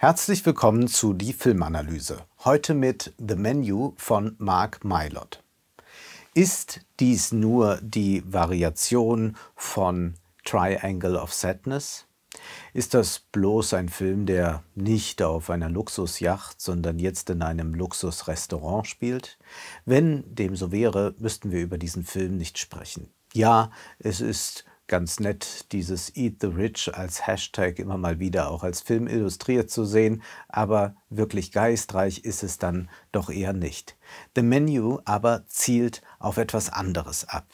Herzlich willkommen zu Die Filmanalyse. Heute mit The Menu von Mark Mylott. Ist dies nur die Variation von Triangle of Sadness? Ist das bloß ein Film, der nicht auf einer Luxusjacht, sondern jetzt in einem Luxusrestaurant spielt? Wenn dem so wäre, müssten wir über diesen Film nicht sprechen. Ja, es ist ganz nett, dieses Eat the Rich als Hashtag immer mal wieder auch als Film illustriert zu sehen, aber wirklich geistreich ist es dann doch eher nicht. The Menu aber zielt auf etwas anderes ab.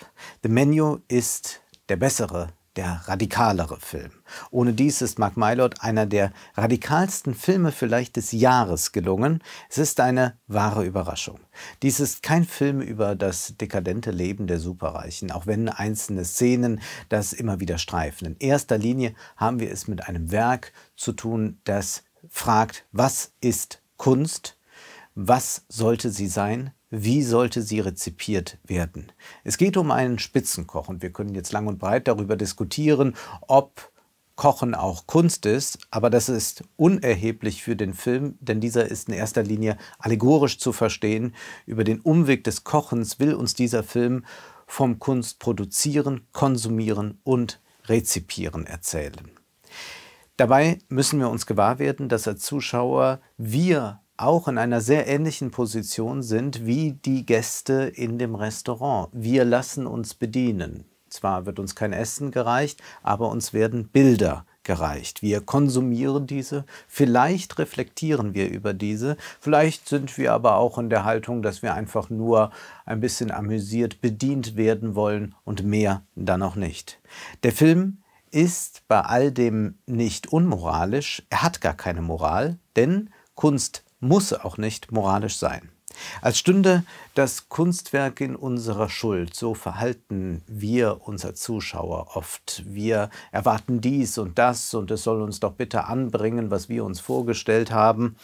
The Menu ist der bessere der radikalere Film. Ohne dies ist Mark Mylord einer der radikalsten Filme vielleicht des Jahres gelungen. Es ist eine wahre Überraschung. Dies ist kein Film über das dekadente Leben der Superreichen, auch wenn einzelne Szenen das immer wieder streifen. In erster Linie haben wir es mit einem Werk zu tun, das fragt, was ist Kunst? Was sollte sie sein? wie sollte sie rezipiert werden. Es geht um einen Spitzenkoch und wir können jetzt lang und breit darüber diskutieren, ob Kochen auch Kunst ist, aber das ist unerheblich für den Film, denn dieser ist in erster Linie allegorisch zu verstehen. Über den Umweg des Kochens will uns dieser Film vom Kunst produzieren, konsumieren und rezipieren erzählen. Dabei müssen wir uns gewahr werden, dass als Zuschauer wir auch in einer sehr ähnlichen Position sind wie die Gäste in dem Restaurant. Wir lassen uns bedienen. Zwar wird uns kein Essen gereicht, aber uns werden Bilder gereicht. Wir konsumieren diese, vielleicht reflektieren wir über diese, vielleicht sind wir aber auch in der Haltung, dass wir einfach nur ein bisschen amüsiert bedient werden wollen und mehr dann auch nicht. Der Film ist bei all dem nicht unmoralisch, er hat gar keine Moral, denn Kunst muss auch nicht moralisch sein. Als stünde das Kunstwerk in unserer Schuld, so verhalten wir unser Zuschauer oft. Wir erwarten dies und das und es soll uns doch bitte anbringen, was wir uns vorgestellt haben.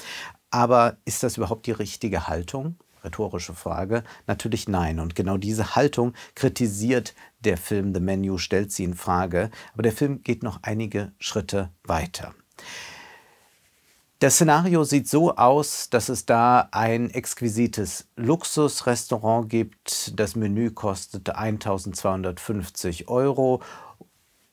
Aber ist das überhaupt die richtige Haltung? Rhetorische Frage. Natürlich nein. Und genau diese Haltung kritisiert der Film The Menu, stellt sie in Frage. Aber der Film geht noch einige Schritte weiter. Das Szenario sieht so aus, dass es da ein exquisites Luxusrestaurant gibt. Das Menü kostet 1250 Euro,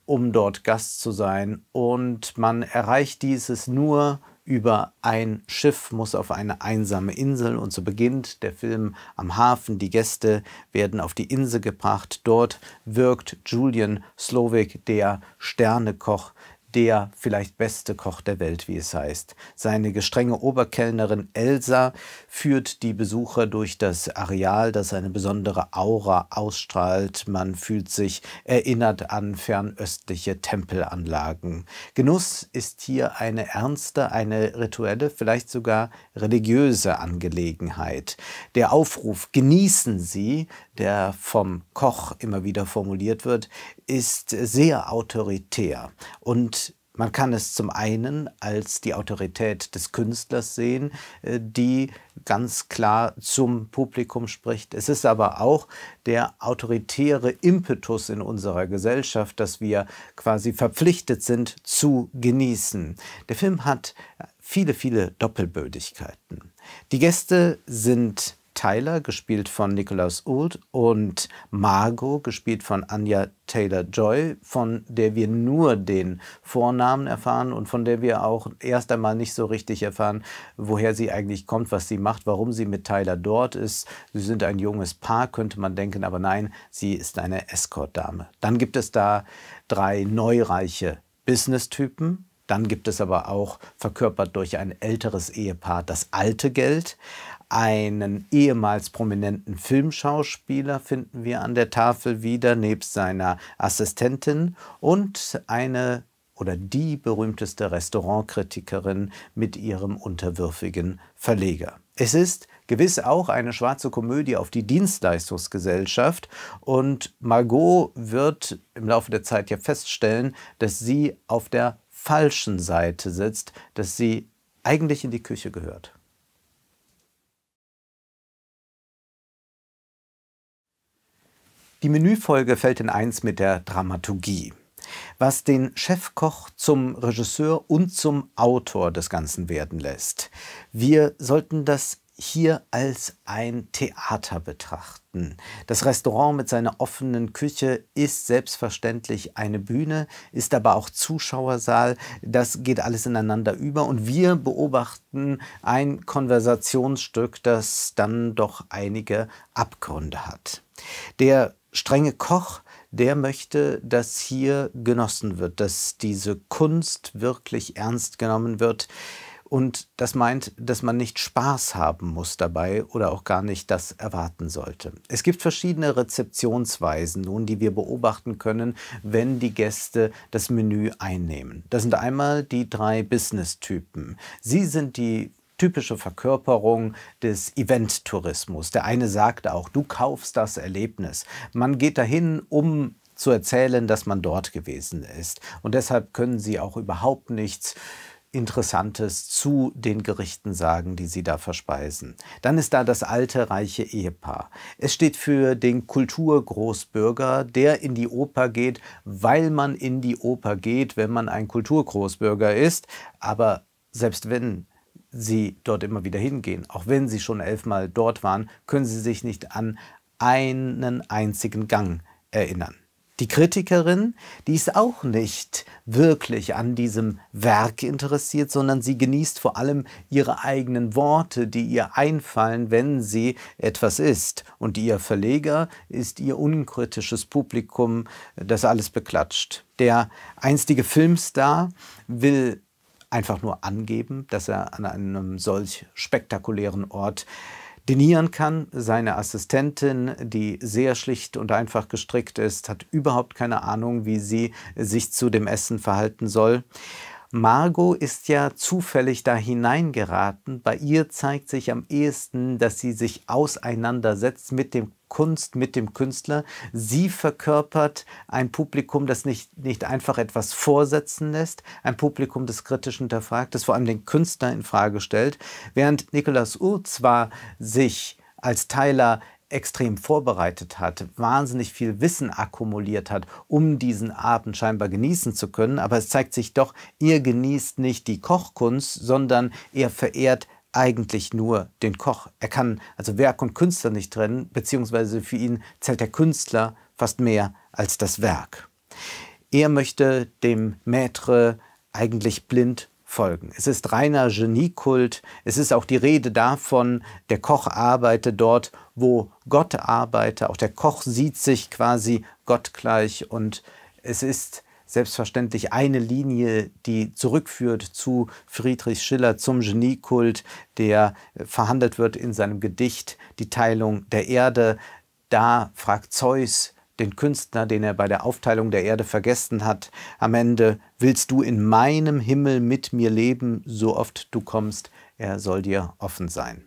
um dort Gast zu sein. Und man erreicht dieses nur über ein Schiff, muss auf eine einsame Insel und so beginnt der Film am Hafen. Die Gäste werden auf die Insel gebracht. Dort wirkt Julian Slovic, der Sternekoch, der vielleicht beste Koch der Welt, wie es heißt. Seine gestrenge Oberkellnerin Elsa führt die Besucher durch das Areal, das eine besondere Aura ausstrahlt. Man fühlt sich erinnert an fernöstliche Tempelanlagen. Genuss ist hier eine ernste, eine rituelle, vielleicht sogar religiöse Angelegenheit. Der Aufruf genießen Sie, der vom Koch immer wieder formuliert wird, ist sehr autoritär und man kann es zum einen als die Autorität des Künstlers sehen, äh, die ganz klar zum Publikum spricht. Es ist aber auch der autoritäre Impetus in unserer Gesellschaft, dass wir quasi verpflichtet sind zu genießen. Der Film hat viele, viele Doppelbödigkeiten. Die Gäste sind Tyler, gespielt von Nicholas Ould, und Margot, gespielt von Anya Taylor-Joy, von der wir nur den Vornamen erfahren und von der wir auch erst einmal nicht so richtig erfahren, woher sie eigentlich kommt, was sie macht, warum sie mit Tyler dort ist. Sie sind ein junges Paar, könnte man denken, aber nein, sie ist eine Escort-Dame. Dann gibt es da drei neureiche Business-Typen, dann gibt es aber auch, verkörpert durch ein älteres Ehepaar, das alte Geld. Einen ehemals prominenten Filmschauspieler finden wir an der Tafel wieder, nebst seiner Assistentin und eine oder die berühmteste Restaurantkritikerin mit ihrem unterwürfigen Verleger. Es ist gewiss auch eine schwarze Komödie auf die Dienstleistungsgesellschaft und Margot wird im Laufe der Zeit ja feststellen, dass sie auf der falschen Seite sitzt, dass sie eigentlich in die Küche gehört. Die Menüfolge fällt in eins mit der Dramaturgie, was den Chefkoch zum Regisseur und zum Autor des Ganzen werden lässt. Wir sollten das hier als ein Theater betrachten. Das Restaurant mit seiner offenen Küche ist selbstverständlich eine Bühne, ist aber auch Zuschauersaal. Das geht alles ineinander über und wir beobachten ein Konversationsstück, das dann doch einige Abgründe hat. Der strenge Koch, der möchte, dass hier genossen wird, dass diese Kunst wirklich ernst genommen wird. Und das meint, dass man nicht Spaß haben muss dabei oder auch gar nicht das erwarten sollte. Es gibt verschiedene Rezeptionsweisen nun, die wir beobachten können, wenn die Gäste das Menü einnehmen. Das sind einmal die drei Business-Typen. Sie sind die typische Verkörperung des Event-Tourismus. Der eine sagt auch, du kaufst das Erlebnis. Man geht dahin, um zu erzählen, dass man dort gewesen ist. Und deshalb können sie auch überhaupt nichts Interessantes zu den Gerichten sagen, die sie da verspeisen. Dann ist da das alte reiche Ehepaar. Es steht für den Kulturgroßbürger, der in die Oper geht, weil man in die Oper geht, wenn man ein Kulturgroßbürger ist. Aber selbst wenn Sie dort immer wieder hingehen. Auch wenn Sie schon elfmal dort waren, können Sie sich nicht an einen einzigen Gang erinnern. Die Kritikerin, die ist auch nicht wirklich an diesem Werk interessiert, sondern sie genießt vor allem ihre eigenen Worte, die ihr einfallen, wenn sie etwas ist. Und ihr Verleger ist ihr unkritisches Publikum, das alles beklatscht. Der einstige Filmstar will einfach nur angeben, dass er an einem solch spektakulären Ort denieren kann. Seine Assistentin, die sehr schlicht und einfach gestrickt ist, hat überhaupt keine Ahnung, wie sie sich zu dem Essen verhalten soll. Margot ist ja zufällig da hineingeraten. Bei ihr zeigt sich am ehesten, dass sie sich auseinandersetzt mit dem Kunst mit dem Künstler. Sie verkörpert ein Publikum, das nicht, nicht einfach etwas vorsetzen lässt, ein Publikum, das kritisch hinterfragt, das vor allem den Künstler in Frage stellt, während Nicolas U zwar sich als Teiler extrem vorbereitet hat, wahnsinnig viel Wissen akkumuliert hat, um diesen Abend scheinbar genießen zu können. Aber es zeigt sich doch, er genießt nicht die Kochkunst, sondern er verehrt eigentlich nur den Koch. Er kann also Werk und Künstler nicht trennen, beziehungsweise für ihn zählt der Künstler fast mehr als das Werk. Er möchte dem Maître eigentlich blind folgen. Es ist reiner Geniekult. Es ist auch die Rede davon, der Koch arbeite dort, wo Gott arbeite. Auch der Koch sieht sich quasi gottgleich und es ist selbstverständlich eine Linie, die zurückführt zu Friedrich Schiller, zum Geniekult, der äh, verhandelt wird in seinem Gedicht Die Teilung der Erde. Da fragt Zeus den Künstler, den er bei der Aufteilung der Erde vergessen hat, am Ende, willst du in meinem Himmel mit mir leben, so oft du kommst, er soll dir offen sein.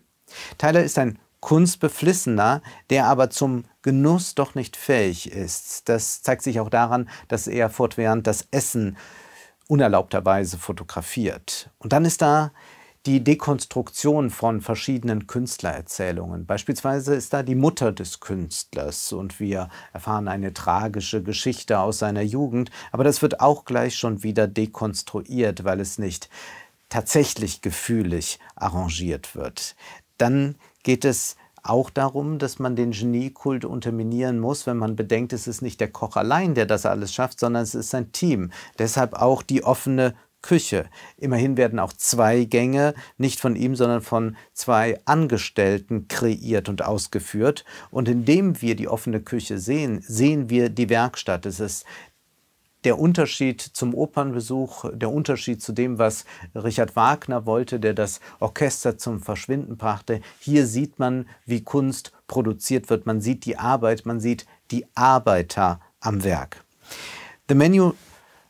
Tyler ist ein Kunstbeflissener, der aber zum Genuss doch nicht fähig ist. Das zeigt sich auch daran, dass er fortwährend das Essen unerlaubterweise fotografiert. Und dann ist da die Dekonstruktion von verschiedenen Künstlererzählungen. Beispielsweise ist da die Mutter des Künstlers und wir erfahren eine tragische Geschichte aus seiner Jugend, aber das wird auch gleich schon wieder dekonstruiert, weil es nicht tatsächlich gefühlig arrangiert wird. Dann geht es auch darum, dass man den Geniekult unterminieren muss, wenn man bedenkt, es ist nicht der Koch allein, der das alles schafft, sondern es ist sein Team. Deshalb auch die offene Küche. Immerhin werden auch zwei Gänge nicht von ihm, sondern von zwei Angestellten kreiert und ausgeführt. Und indem wir die offene Küche sehen, sehen wir die Werkstatt. Es ist der Unterschied zum Opernbesuch, der Unterschied zu dem, was Richard Wagner wollte, der das Orchester zum Verschwinden brachte. Hier sieht man, wie Kunst produziert wird. Man sieht die Arbeit, man sieht die Arbeiter am Werk. The Menu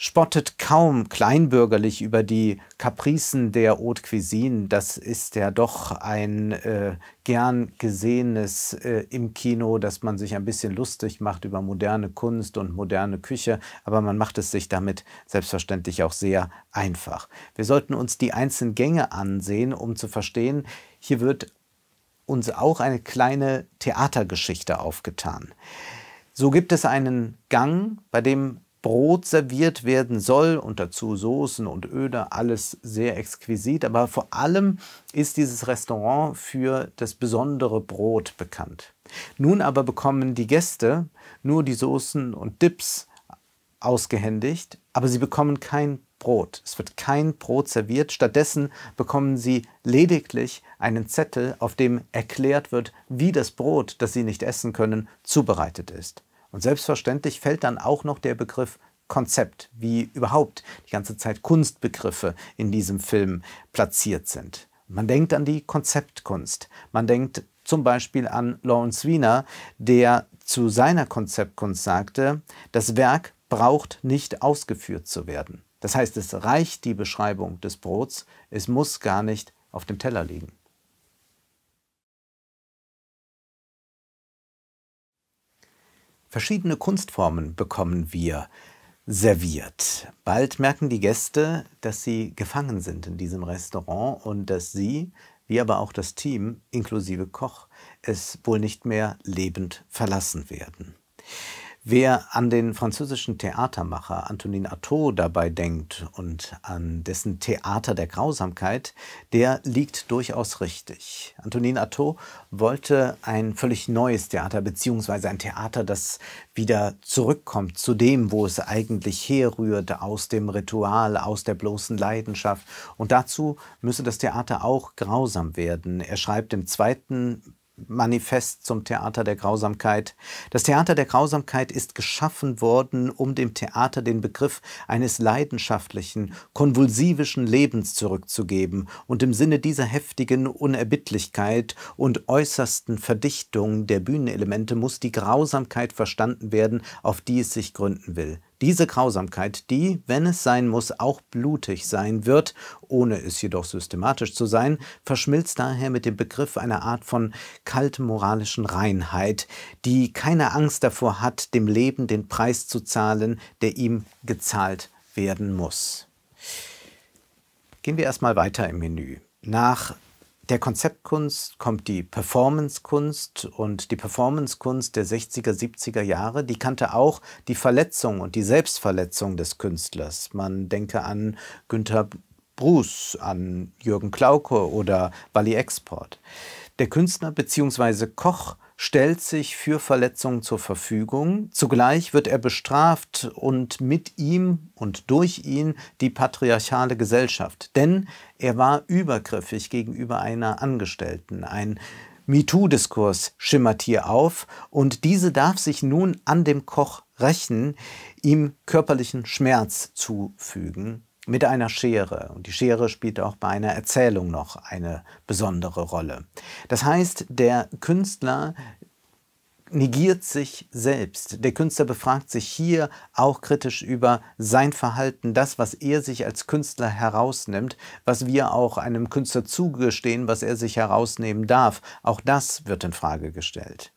spottet kaum kleinbürgerlich über die Kapricen der Haute Cuisine. Das ist ja doch ein äh, gern gesehenes äh, im Kino, dass man sich ein bisschen lustig macht über moderne Kunst und moderne Küche, aber man macht es sich damit selbstverständlich auch sehr einfach. Wir sollten uns die einzelnen Gänge ansehen, um zu verstehen, hier wird uns auch eine kleine Theatergeschichte aufgetan. So gibt es einen Gang, bei dem Brot serviert werden soll und dazu Soßen und Öde, alles sehr exquisit. Aber vor allem ist dieses Restaurant für das besondere Brot bekannt. Nun aber bekommen die Gäste nur die Soßen und Dips ausgehändigt, aber sie bekommen kein Brot. Es wird kein Brot serviert. Stattdessen bekommen sie lediglich einen Zettel, auf dem erklärt wird, wie das Brot, das sie nicht essen können, zubereitet ist. Und selbstverständlich fällt dann auch noch der Begriff Konzept, wie überhaupt die ganze Zeit Kunstbegriffe in diesem Film platziert sind. Man denkt an die Konzeptkunst. Man denkt zum Beispiel an Lawrence Wiener, der zu seiner Konzeptkunst sagte, das Werk braucht nicht ausgeführt zu werden. Das heißt, es reicht die Beschreibung des Brots, es muss gar nicht auf dem Teller liegen. Verschiedene Kunstformen bekommen wir serviert. Bald merken die Gäste, dass sie gefangen sind in diesem Restaurant und dass sie, wie aber auch das Team inklusive Koch, es wohl nicht mehr lebend verlassen werden. Wer an den französischen Theatermacher Antonin Artaud dabei denkt und an dessen Theater der Grausamkeit, der liegt durchaus richtig. Antonin Artaud wollte ein völlig neues Theater, beziehungsweise ein Theater, das wieder zurückkommt zu dem, wo es eigentlich herrührt, aus dem Ritual, aus der bloßen Leidenschaft. Und dazu müsse das Theater auch grausam werden. Er schreibt im zweiten Manifest zum Theater der Grausamkeit. Das Theater der Grausamkeit ist geschaffen worden, um dem Theater den Begriff eines leidenschaftlichen, konvulsivischen Lebens zurückzugeben und im Sinne dieser heftigen Unerbittlichkeit und äußersten Verdichtung der Bühnenelemente muss die Grausamkeit verstanden werden, auf die es sich gründen will. Diese Grausamkeit, die, wenn es sein muss, auch blutig sein wird, ohne es jedoch systematisch zu sein, verschmilzt daher mit dem Begriff einer Art von kaltmoralischen Reinheit, die keine Angst davor hat, dem Leben den Preis zu zahlen, der ihm gezahlt werden muss. Gehen wir erstmal weiter im Menü. Nach der Konzeptkunst kommt die Performancekunst und die Performancekunst der 60er, 70er Jahre, die kannte auch die Verletzung und die Selbstverletzung des Künstlers. Man denke an Günther Bruce, an Jürgen Klauke oder Bali Export. Der Künstler bzw. Koch stellt sich für Verletzungen zur Verfügung. Zugleich wird er bestraft und mit ihm und durch ihn die patriarchale Gesellschaft. Denn er war übergriffig gegenüber einer Angestellten. Ein MeToo-Diskurs schimmert hier auf und diese darf sich nun an dem Koch rächen, ihm körperlichen Schmerz zufügen mit einer Schere. Und die Schere spielt auch bei einer Erzählung noch eine besondere Rolle. Das heißt, der Künstler negiert sich selbst. Der Künstler befragt sich hier auch kritisch über sein Verhalten, das, was er sich als Künstler herausnimmt, was wir auch einem Künstler zugestehen, was er sich herausnehmen darf. Auch das wird in Frage gestellt.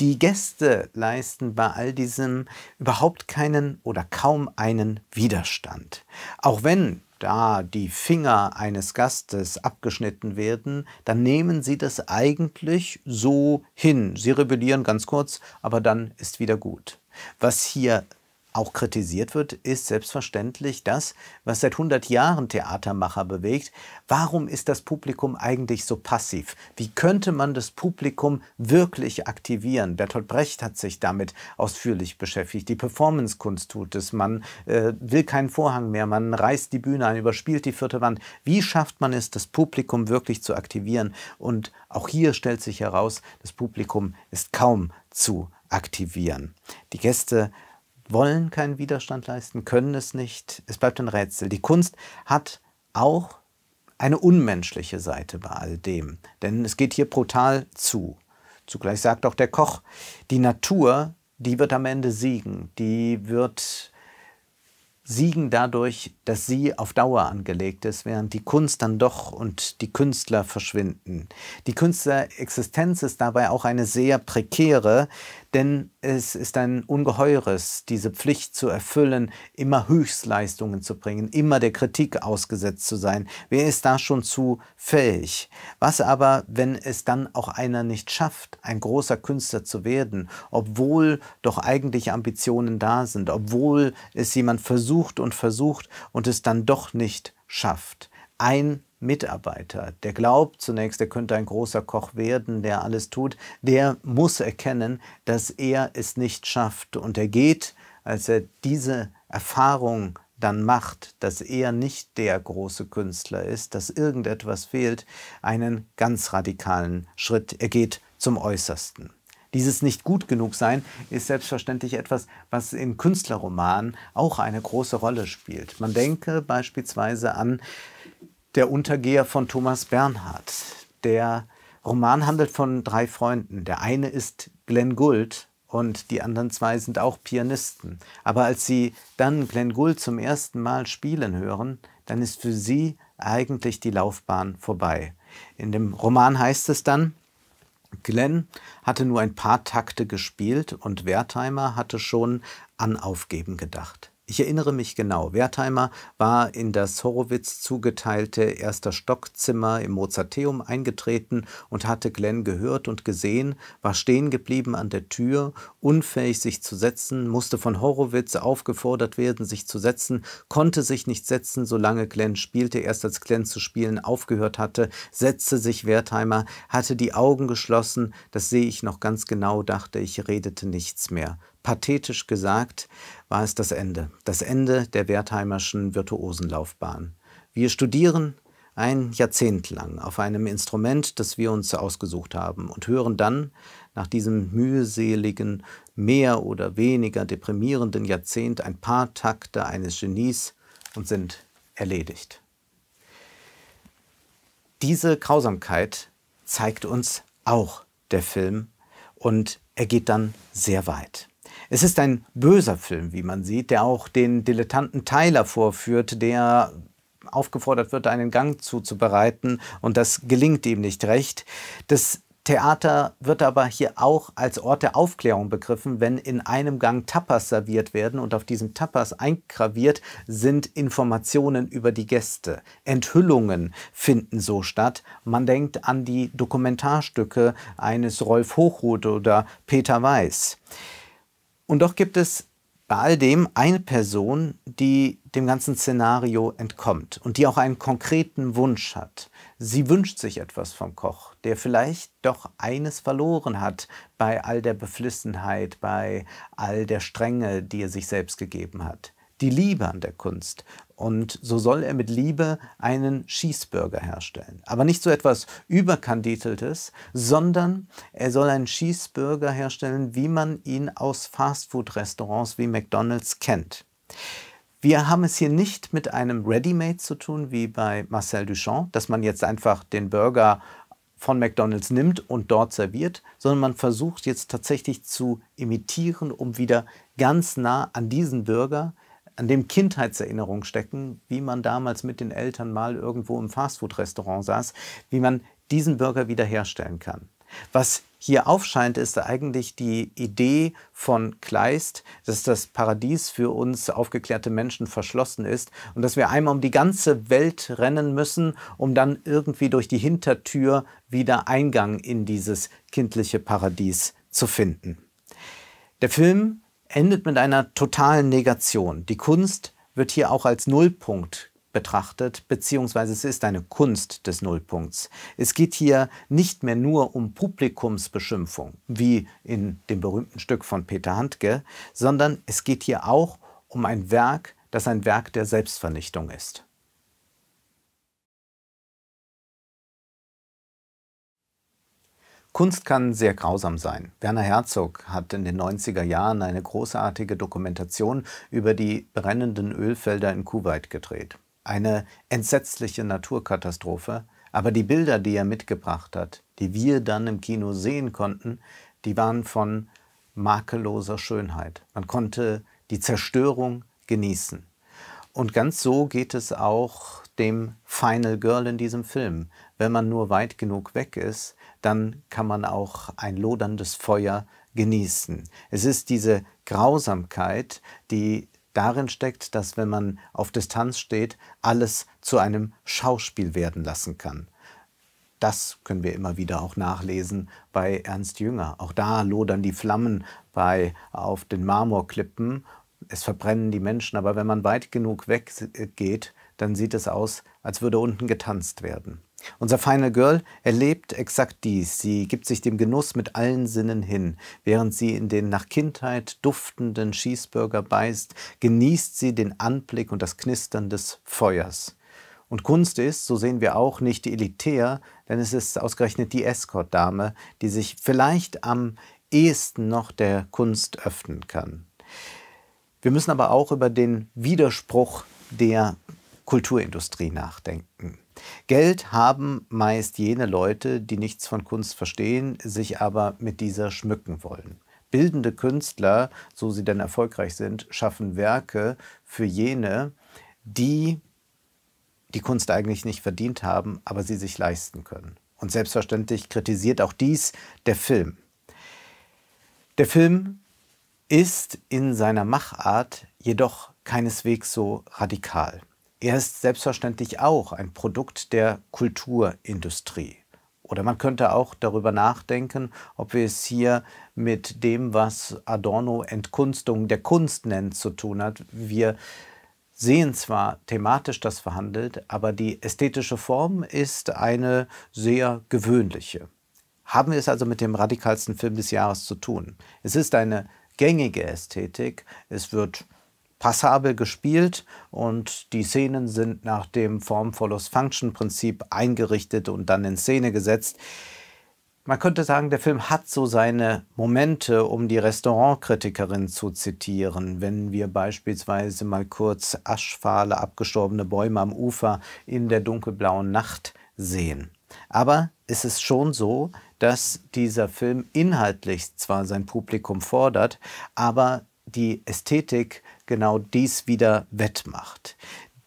Die Gäste leisten bei all diesem überhaupt keinen oder kaum einen Widerstand. Auch wenn da die Finger eines Gastes abgeschnitten werden, dann nehmen sie das eigentlich so hin. Sie rebellieren ganz kurz, aber dann ist wieder gut. Was hier auch kritisiert wird, ist selbstverständlich das, was seit 100 Jahren Theatermacher bewegt. Warum ist das Publikum eigentlich so passiv? Wie könnte man das Publikum wirklich aktivieren? Bertolt Brecht hat sich damit ausführlich beschäftigt. Die Performancekunst tut es. Man äh, will keinen Vorhang mehr, man reißt die Bühne ein, überspielt die vierte Wand. Wie schafft man es, das Publikum wirklich zu aktivieren? Und auch hier stellt sich heraus, das Publikum ist kaum zu aktivieren. Die Gäste wollen keinen Widerstand leisten, können es nicht. Es bleibt ein Rätsel. Die Kunst hat auch eine unmenschliche Seite bei all dem, denn es geht hier brutal zu. Zugleich sagt auch der Koch, die Natur, die wird am Ende siegen, die wird siegen dadurch, dass sie auf Dauer angelegt ist, während die Kunst dann doch und die Künstler verschwinden. Die Künstlerexistenz ist dabei auch eine sehr prekäre, denn es ist ein ungeheures, diese Pflicht zu erfüllen, immer Höchstleistungen zu bringen, immer der Kritik ausgesetzt zu sein. Wer ist da schon zu fähig? Was aber, wenn es dann auch einer nicht schafft, ein großer Künstler zu werden, obwohl doch eigentlich Ambitionen da sind, obwohl es jemand versucht und versucht und es dann doch nicht schafft? Ein Mitarbeiter, der glaubt zunächst, er könnte ein großer Koch werden, der alles tut, der muss erkennen, dass er es nicht schafft. Und er geht, als er diese Erfahrung dann macht, dass er nicht der große Künstler ist, dass irgendetwas fehlt, einen ganz radikalen Schritt. Er geht zum Äußersten. Dieses nicht gut genug sein ist selbstverständlich etwas, was in Künstlerromanen auch eine große Rolle spielt. Man denke beispielsweise an der Untergeher von Thomas Bernhard. Der Roman handelt von drei Freunden. Der eine ist Glenn Gould und die anderen zwei sind auch Pianisten. Aber als sie dann Glenn Gould zum ersten Mal spielen hören, dann ist für sie eigentlich die Laufbahn vorbei. In dem Roman heißt es dann, Glenn hatte nur ein paar Takte gespielt und Wertheimer hatte schon an Aufgeben gedacht. Ich erinnere mich genau, Wertheimer war in das Horowitz zugeteilte erster Stockzimmer im Mozarteum eingetreten und hatte Glenn gehört und gesehen, war stehen geblieben an der Tür, unfähig sich zu setzen, musste von Horowitz aufgefordert werden, sich zu setzen, konnte sich nicht setzen, solange Glenn spielte, erst als Glenn zu spielen aufgehört hatte, setzte sich Wertheimer, hatte die Augen geschlossen, das sehe ich noch ganz genau, dachte ich, redete nichts mehr pathetisch gesagt, war es das Ende. Das Ende der Wertheimerschen Virtuosenlaufbahn. Wir studieren ein Jahrzehnt lang auf einem Instrument, das wir uns ausgesucht haben und hören dann nach diesem mühseligen, mehr oder weniger deprimierenden Jahrzehnt ein paar Takte eines Genies und sind erledigt. Diese Grausamkeit zeigt uns auch der Film und er geht dann sehr weit. Es ist ein böser Film, wie man sieht, der auch den dilettanten Tyler vorführt, der aufgefordert wird, einen Gang zuzubereiten und das gelingt ihm nicht recht. Das Theater wird aber hier auch als Ort der Aufklärung begriffen, wenn in einem Gang Tapas serviert werden und auf diesem Tapas eingraviert sind Informationen über die Gäste. Enthüllungen finden so statt. Man denkt an die Dokumentarstücke eines Rolf Hochruth oder Peter Weiß. Und doch gibt es bei all dem eine Person, die dem ganzen Szenario entkommt und die auch einen konkreten Wunsch hat. Sie wünscht sich etwas vom Koch, der vielleicht doch eines verloren hat bei all der Beflissenheit, bei all der Strenge, die er sich selbst gegeben hat. Die Liebe an der Kunst und so soll er mit Liebe einen Cheeseburger herstellen. Aber nicht so etwas überkandideltes, sondern er soll einen Cheeseburger herstellen, wie man ihn aus Fastfood-Restaurants wie McDonald's kennt. Wir haben es hier nicht mit einem Ready-Made zu tun, wie bei Marcel Duchamp, dass man jetzt einfach den Burger von McDonald's nimmt und dort serviert, sondern man versucht jetzt tatsächlich zu imitieren, um wieder ganz nah an diesen Burger an dem Kindheitserinnerungen stecken, wie man damals mit den Eltern mal irgendwo im Fastfood-Restaurant saß, wie man diesen Burger wiederherstellen kann. Was hier aufscheint, ist eigentlich die Idee von Kleist, dass das Paradies für uns aufgeklärte Menschen verschlossen ist und dass wir einmal um die ganze Welt rennen müssen, um dann irgendwie durch die Hintertür wieder Eingang in dieses kindliche Paradies zu finden. Der Film endet mit einer totalen Negation. Die Kunst wird hier auch als Nullpunkt betrachtet, beziehungsweise es ist eine Kunst des Nullpunkts. Es geht hier nicht mehr nur um Publikumsbeschimpfung, wie in dem berühmten Stück von Peter Handke, sondern es geht hier auch um ein Werk, das ein Werk der Selbstvernichtung ist. Kunst kann sehr grausam sein. Werner Herzog hat in den 90er Jahren eine großartige Dokumentation über die brennenden Ölfelder in Kuwait gedreht. Eine entsetzliche Naturkatastrophe, aber die Bilder, die er mitgebracht hat, die wir dann im Kino sehen konnten, die waren von makelloser Schönheit. Man konnte die Zerstörung genießen. Und ganz so geht es auch dem Final Girl in diesem Film. Wenn man nur weit genug weg ist, dann kann man auch ein loderndes Feuer genießen. Es ist diese Grausamkeit, die darin steckt, dass wenn man auf Distanz steht, alles zu einem Schauspiel werden lassen kann. Das können wir immer wieder auch nachlesen bei Ernst Jünger. Auch da lodern die Flammen bei, auf den Marmorklippen. Es verbrennen die Menschen, aber wenn man weit genug weggeht, äh, dann sieht es aus, als würde unten getanzt werden. Unser Final Girl erlebt exakt dies. Sie gibt sich dem Genuss mit allen Sinnen hin. Während sie in den nach Kindheit duftenden Cheeseburger beißt, genießt sie den Anblick und das Knistern des Feuers. Und Kunst ist, so sehen wir auch, nicht elitär, denn es ist ausgerechnet die Escort-Dame, die sich vielleicht am ehesten noch der Kunst öffnen kann. Wir müssen aber auch über den Widerspruch der Kulturindustrie nachdenken. Geld haben meist jene Leute, die nichts von Kunst verstehen, sich aber mit dieser schmücken wollen. Bildende Künstler, so sie denn erfolgreich sind, schaffen Werke für jene, die die Kunst eigentlich nicht verdient haben, aber sie sich leisten können. Und selbstverständlich kritisiert auch dies der Film. Der Film ist in seiner Machart jedoch keineswegs so radikal. Er ist selbstverständlich auch ein Produkt der Kulturindustrie. Oder man könnte auch darüber nachdenken, ob wir es hier mit dem, was Adorno Entkunstung der Kunst nennt, zu tun hat. Wir sehen zwar thematisch das verhandelt, aber die ästhetische Form ist eine sehr gewöhnliche. Haben wir es also mit dem radikalsten Film des Jahres zu tun? Es ist eine gängige Ästhetik, es wird passabel gespielt und die Szenen sind nach dem Form-Follows-Function-Prinzip eingerichtet und dann in Szene gesetzt. Man könnte sagen, der Film hat so seine Momente, um die Restaurantkritikerin zu zitieren. Wenn wir beispielsweise mal kurz aschfahle, abgestorbene Bäume am Ufer in der dunkelblauen Nacht sehen. Aber es ist schon so, dass dieser Film inhaltlich zwar sein Publikum fordert, aber die Ästhetik genau dies wieder wettmacht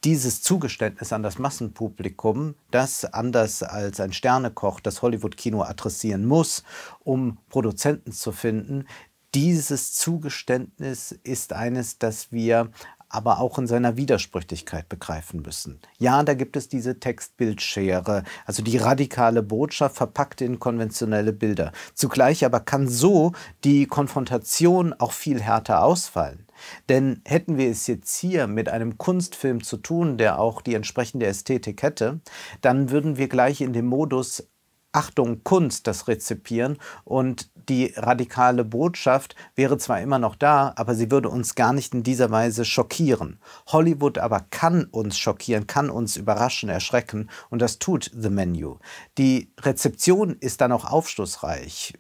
dieses Zugeständnis an das Massenpublikum, das anders als ein Sternekoch das Hollywood-Kino adressieren muss, um Produzenten zu finden, dieses Zugeständnis ist eines, das wir aber auch in seiner Widersprüchlichkeit begreifen müssen. Ja, da gibt es diese Textbildschere, also die radikale Botschaft verpackt in konventionelle Bilder. Zugleich aber kann so die Konfrontation auch viel härter ausfallen. Denn hätten wir es jetzt hier mit einem Kunstfilm zu tun, der auch die entsprechende Ästhetik hätte, dann würden wir gleich in dem Modus Achtung Kunst das rezipieren und die radikale Botschaft wäre zwar immer noch da, aber sie würde uns gar nicht in dieser Weise schockieren. Hollywood aber kann uns schockieren, kann uns überraschen, erschrecken und das tut The Menu. Die Rezeption ist dann auch aufschlussreich.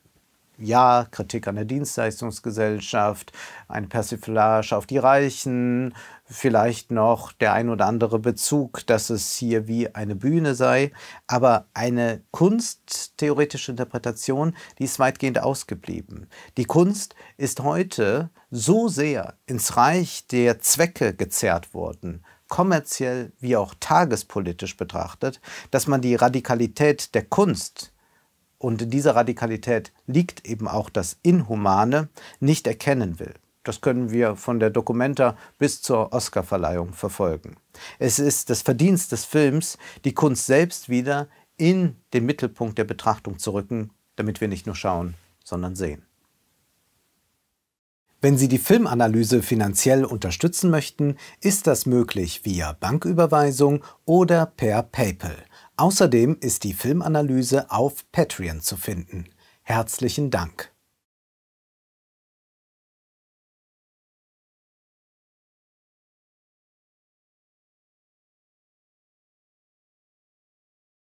Ja, Kritik an der Dienstleistungsgesellschaft, ein Persiflage auf die Reichen, vielleicht noch der ein oder andere Bezug, dass es hier wie eine Bühne sei, aber eine kunsttheoretische Interpretation, die ist weitgehend ausgeblieben. Die Kunst ist heute so sehr ins Reich der Zwecke gezerrt worden, kommerziell wie auch tagespolitisch betrachtet, dass man die Radikalität der Kunst und in dieser Radikalität liegt eben auch das Inhumane, nicht erkennen will. Das können wir von der Documenta bis zur Oscarverleihung verfolgen. Es ist das Verdienst des Films, die Kunst selbst wieder in den Mittelpunkt der Betrachtung zu rücken, damit wir nicht nur schauen, sondern sehen. Wenn Sie die Filmanalyse finanziell unterstützen möchten, ist das möglich via Banküberweisung oder per PayPal. Außerdem ist die Filmanalyse auf Patreon zu finden. Herzlichen Dank.